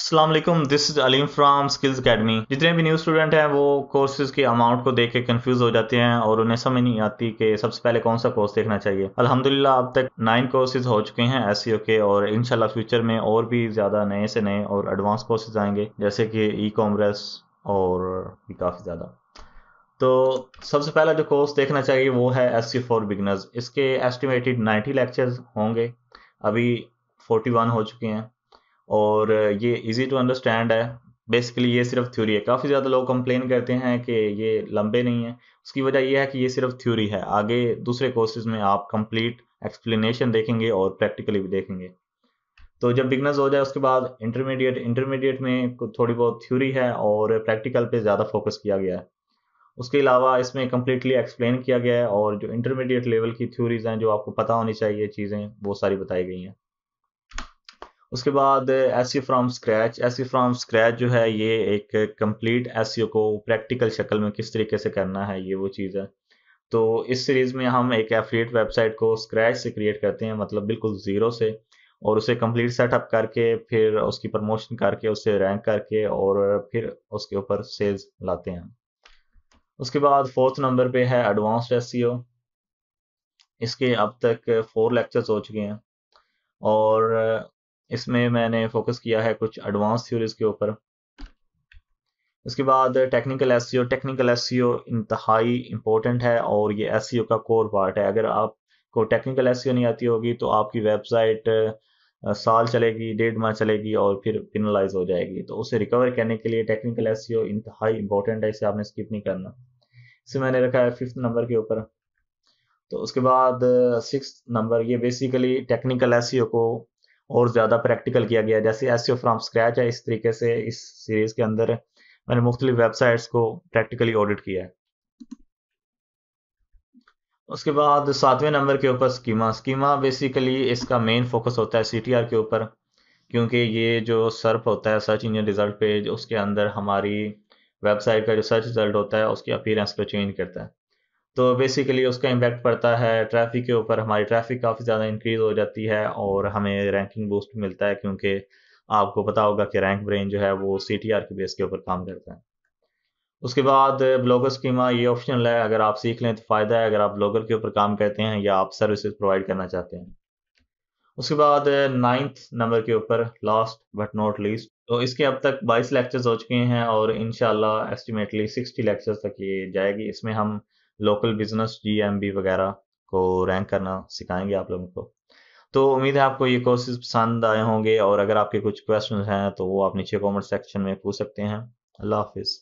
Aslam this is Aleem from Skills Academy जितने भी new student हैं वो कोर्सेज के अमाउंट को देख के कन्फ्यूज हो जाते हैं और उन्हें समझ नहीं आती कि सबसे पहले कौन सा कोर्स देखना चाहिए अल्हम्दुलिल्लाह अब तक नाइन कोर्सेज हो चुके हैं एस e के और इनशाला फ्यूचर में और भी ज़्यादा नए से नए और एडवांस कोर्सेज आएंगे जैसे कि ई कॉमर्स और भी काफ़ी ज़्यादा तो सबसे पहला जो कोर्स देखना चाहिए वो है एस सी फॉर बिगनर्स इसके एस्टिमेटेड नाइन्टी लेक्चर्स होंगे अभी फोर्टी वन हो चुके हैं और ये इजी टू अंडरस्टैंड है बेसिकली ये सिर्फ थ्योरी है काफ़ी ज़्यादा लोग कंप्लेन करते हैं कि ये लंबे नहीं है उसकी वजह यह है कि ये सिर्फ थ्योरी है आगे दूसरे कोर्सेज में आप कंप्लीट एक्सप्लेनेशन देखेंगे और प्रैक्टिकली भी देखेंगे तो जब बिगनर्स हो जाए उसके बाद इंटरमीडिएट इंटरमीडिएट में थोड़ी बहुत थ्योरी है और प्रैक्टिकल पे ज़्यादा फोकस किया गया है उसके अलावा इसमें कम्प्लीटली एक्सप्लेन किया गया है और जो इंटरमीडिएट लेवल की थ्योरीज हैं जो आपको पता होनी चाहिए चीज़ें वो सारी बताई गई हैं उसके बाद S from scratch S from scratch जो है ये एक कंप्लीट एस को प्रैक्टिकल शक्ल में किस तरीके से करना है ये वो चीज़ है तो इस सीरीज़ में हम एक एफिलिएट वेबसाइट को स्क्रैच से क्रिएट करते हैं मतलब बिल्कुल ज़ीरो से और उसे कंप्लीट सेटअप करके फिर उसकी प्रमोशन करके उसे रैंक करके और फिर उसके ऊपर सेल्स लाते हैं उसके बाद फोर्थ नंबर पे है एडवांस्ड एस e इसके अब तक फोर लेक्चर्स हो चुके हैं और इसमें मैंने फोकस किया है कुछ एडवांस थ्योरीज के ऊपर इसके बाद technical S technical S C इंतहाई इम्पोर्टेंट है और ये एस e का कोर पार्ट है अगर आपको टेक्निकल एस e नहीं आती होगी तो आपकी वेबसाइट साल चलेगी डेढ़ माह चलेगी और फिर पिनलाइज हो जाएगी तो उसे रिकवर करने के लिए टेक्निकल एस सी ओ इंतहाई इम्पोर्टेंट है इसे आपने स्किप नहीं करना इसे मैंने रखा है फिफ्थ नंबर के ऊपर तो उसके बाद सिक्स नंबर ये बेसिकली टेक्निकल एस को और ज़्यादा प्रैक्टिकल किया गया जैसे एस फ्रॉम स्क्रैच है इस तरीके से इस सीरीज़ के अंदर मैंने मुख्तलि वेबसाइट्स को प्रैक्टिकली ऑडिट किया है उसके बाद सातवें नंबर के ऊपर स्कीमा स्कीमा बेसिकली इसका मेन फोकस होता है सी के ऊपर क्योंकि ये जो सर्प होता है सर्च इंजन रिजल्ट पेज उसके अंदर हमारी वेबसाइट का जो सर्च रिजल्ट होता है उसकी अपीयरेंस को चेंज करता है तो बेसिकली उसका इम्पैक्ट पड़ता है ट्रैफिक के ऊपर हमारी ट्रैफिक काफ़ी ज़्यादा इंक्रीज़ हो जाती है और हमें रैंकिंग बूस्ट मिलता है क्योंकि आपको पता होगा कि रैंक ब्रेन जो है वो सी टी आर के बेस के ऊपर काम करता है उसके बाद ब्लॉगर स्कीमा ये ऑप्शनल है अगर आप सीख लें तो फ़ायदा है अगर आप ब्लॉगर के ऊपर काम करते हैं या आप सर्विसेज प्रोवाइड करना चाहते हैं उसके बाद नाइन्थ नंबर के ऊपर लास्ट बट नॉट लीस्ट तो इसके अब तक 22 लेक्चर्स हो चुके हैं और इन एस्टिमेटली 60 लेक्चर्स तक ये जाएगी इसमें हम लोकल बिजनेस जी वगैरह को रैंक करना सिखाएंगे आप लोगों को तो उम्मीद है आपको ये कोर्सेज पसंद आए होंगे और अगर आपके कुछ क्वेश्चन हैं तो वो आप नीचे कमेंट सेक्शन में पूछ सकते हैं अल्लाह हाफिज़